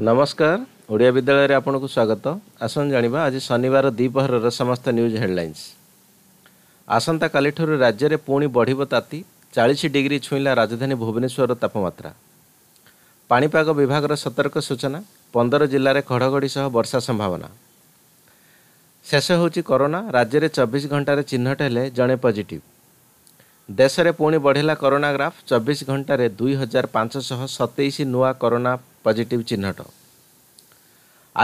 ନମସ୍କାର ଓଡ଼ିଆ ବିଦ୍ୟାଳୟରେ ଆପଣଙ୍କୁ ସ୍ୱାଗତ ଆସନ୍ତୁ ଜାଣିବା ଆଜି ଶନିବାର ଦ୍ୱିପହରର ସମସ୍ତ ନ୍ୟୁଜ୍ ହେଡ଼ଲାଇନ୍ସ ଆସନ୍ତାକାଲିଠାରୁ ରାଜ୍ୟରେ ପୁଣି ବଢ଼ିବ ତାତି ଚାଳିଶ ଡିଗ୍ରୀ ଛୁଇଁଲା ରାଜଧାନୀ ଭୁବନେଶ୍ୱରର ତାପମାତ୍ରା ପାଣିପାଗ ବିଭାଗର ସତର୍କ ସୂଚନା ପନ୍ଦର ଜିଲ୍ଲାରେ ଘଡ଼ଘଡ଼ି ସହ ବର୍ଷା ସମ୍ଭାବନା ଶେଷ ହେଉଛି କରୋନା ରାଜ୍ୟରେ ଚବିଶ ଘଣ୍ଟାରେ ଚିହ୍ନଟ ହେଲେ ଜଣେ ପଜିଟିଭ୍ ଦେଶରେ ପୁଣି ବଢ଼ିଲା କରୋନା ଗ୍ରାଫ୍ ଚବିଶ ଘଣ୍ଟାରେ ଦୁଇ ହଜାର ପାଞ୍ଚଶହ ସତେଇଶ ନୂଆ କରୋନା ପଜିଟିଭ୍ ଚିହ୍ନଟ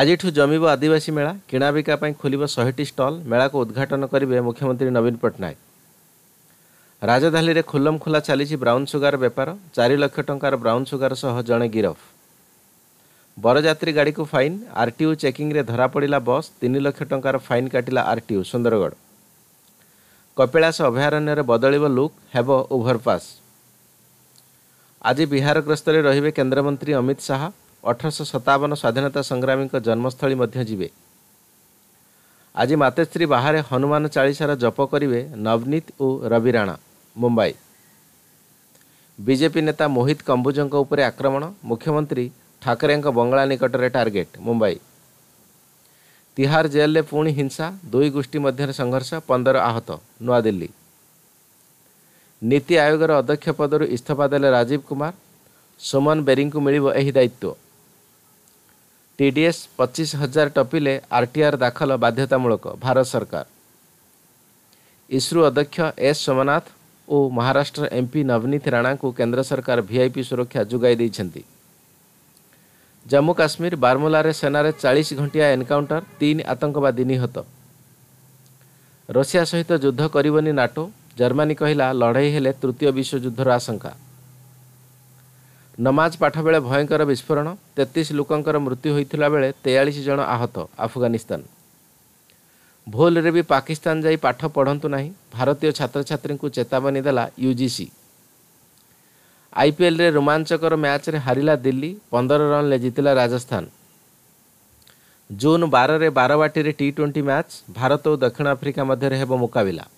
ଆଜିଠୁ ଜମିବ ଆଦିବାସୀ ମେଳା କିଣାବିକା ପାଇଁ ଖୋଲିବ ଶହେଟି ଷ୍ଟଲ୍ ମେଳାକୁ ଉଦ୍ଘାଟନ କରିବେ ମୁଖ୍ୟମନ୍ତ୍ରୀ ନବୀନ ପଟ୍ଟନାୟକ ରାଜଧାନୀରେ ଖୁଲମ ଖୋଲା ଚାଲିଛି ବ୍ରାଉନ୍ ସୁଗାର ବେପାର ଚାରି ଲକ୍ଷ ଟଙ୍କାର ବ୍ରାଉନ୍ ସୁଗାର ସହ ଜଣେ ଗିରଫ ବରଯାତ୍ରୀ ଗାଡ଼ିକୁ ଫାଇନ୍ ଆରଟିଓ ଚେକିଂରେ ଧରାପଡ଼ିଲା ବସ୍ ତିନି ଲକ୍ଷ ଟଙ୍କାର ଫାଇନ୍ କାଟିଲା ଆରଟିଓ ସୁନ୍ଦରଗଡ଼ କପିଳାସ ଅଭୟାରଣ୍ୟରେ ବଦଳିବ ଲୁକ୍ ହେବ ଓଭରପାସ୍ ଆଜି ବିହାର ଗ୍ରସ୍ତରେ ରହିବେ କେନ୍ଦ୍ରମନ୍ତ୍ରୀ ଅମିତ ଶାହା ଅଠରଶହ ସତାବନ ସ୍ୱାଧୀନତା ସଂଗ୍ରାମୀଙ୍କ ଜନ୍ମସ୍ଥଳୀ ମଧ୍ୟ ଯିବେ ଆଜି ମାତେଶ୍ରୀ ବାହାରେ ହନୁମାନ ଚାଳିଶାର ଜପ କରିବେ ନବନୀତ ଓ ରବି ରାଣା ମୁମ୍ବାଇ ବିଜେପି ନେତା ମୋହିତ କମ୍ବୁଜଙ୍କ ଉପରେ ଆକ୍ରମଣ ମୁଖ୍ୟମନ୍ତ୍ରୀ ଠାକରେଙ୍କ ବଙ୍ଗଳା ନିକଟରେ ଟାର୍ଗେଟ୍ ମୁମ୍ବାଇ ତିହାର ଜେଲରେ ପୁଣି ହିଂସା ଦୁଇ ଗୋଷ୍ଠୀ ମଧ୍ୟରେ ସଂଘର୍ଷ ପନ୍ଦର ଆହତ ନୂଆଦିଲ୍ଲୀ ନୀତି ଆୟୋଗର ଅଧ୍ୟକ୍ଷ ପଦରୁ ଇସ୍ତଫା ଦେଲେ ରାଜୀବ କୁମାର ସୁମନ ବେରିଙ୍କୁ ମିଳିବ ଏହି ଦାୟିତ୍ୱ ଟି ଡି ଏସ୍ ପଚିଶ ହଜାର ଟପିଲେ ଆର୍ ଟି ଆର୍ ଦାଖଲ ବାଧ୍ୟତାମୂଳକ ଭାରତ ସରକାର ଇସ୍ରୋ ଅଧ୍ୟକ୍ଷ ଏସ୍ ସୋମନାଥ ଓ ମହାରାଷ୍ଟ୍ର ଏମ୍ପି ନବନୀତ ରାଣାଙ୍କୁ କେନ୍ଦ୍ର ସରକାର ଭିଆଇପି ସୁରକ୍ଷା ଯୋଗାଇ ଦେଇଛନ୍ତି ଜାମ୍ମୁ କାଶ୍ମୀର ବାରମୁଲାରେ ସେନାରେ ଚାଳିଶ ଘଣ୍ଟିଆ ଏନ୍କାଉଣ୍ଟର ତିନି ଆତଙ୍କବାଦୀ ନିହତ ରଷିଆ ସହିତ ଯୁଦ୍ଧ କରିବନି ନାଟୋ ଜର୍ମାନୀ କହିଲା ଲଢ଼େଇ ହେଲେ ତୃତୀୟ ବିଶ୍ୱଯୁଦ୍ଧର ଆଶଙ୍କା ନମାଜ ପାଠ ବେଳେ ଭୟଙ୍କର ବିସ୍ଫୋରଣ ତେତିଶ ଲୋକଙ୍କର ମୃତ୍ୟୁ ହୋଇଥିଲା ବେଳେ ତେୟାଳିଶ ଜଣ ଆହତ ଆଫଗାନିସ୍ତାନ ଭୁଲରେ ବି ପାକିସ୍ତାନ ଯାଇ ପାଠ ପଢ଼ନ୍ତୁ ନାହିଁ ଭାରତୀୟ ଛାତ୍ରଛାତ୍ରୀଙ୍କୁ ଚେତାବନୀ ଦେଲା ୟୁଜିସି ଆଇପିଏଲ୍ରେ ରୋମାଞ୍ଚକର ମ୍ୟାଚ୍ରେ ହାରିଲା ଦିଲ୍ଲୀ ପନ୍ଦର ରନ୍ରେ ଜିତିଲା ରାଜସ୍ଥାନ ଜୁନ୍ ବାରରେ ବାରବାଟୀରେ ଟି ଟ୍ୱେଣ୍ଟି ମ୍ୟାଚ୍ ଭାରତ ଓ ଦକ୍ଷିଣ ଆଫ୍ରିକା ମଧ୍ୟରେ ହେବ ମୁକାବିଲା